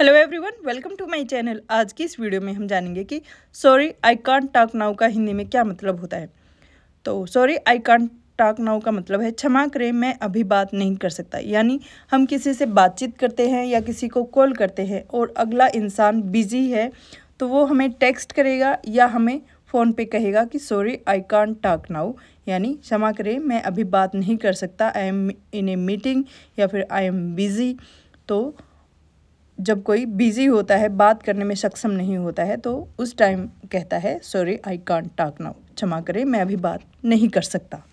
hello everyone welcome to my channel आज की इस वीडियो में हम जानेंगे कि sorry I can't talk now का हिंदी में क्या मतलब होता है तो sorry I can't talk now का मतलब है क्षमा करें मैं अभी बात नहीं कर सकता यानी हम किसी से बातचीत करते हैं या किसी को कॉल करते हैं और अगला इंसान बिजी है तो वो हमें टेक्स्ट करेगा या हमें फ़ोन पे कहेगा कि sorry I can't talk now यानी क्षमा करें मैं अभी बात नहीं कर सकता I am in a meeting या फिर आई एम बिज़ी तो जब कोई बिजी होता है बात करने में सक्षम नहीं होता है तो उस टाइम कहता है sorry I can't talk now क्षमा करें मैं अभी बात नहीं कर सकता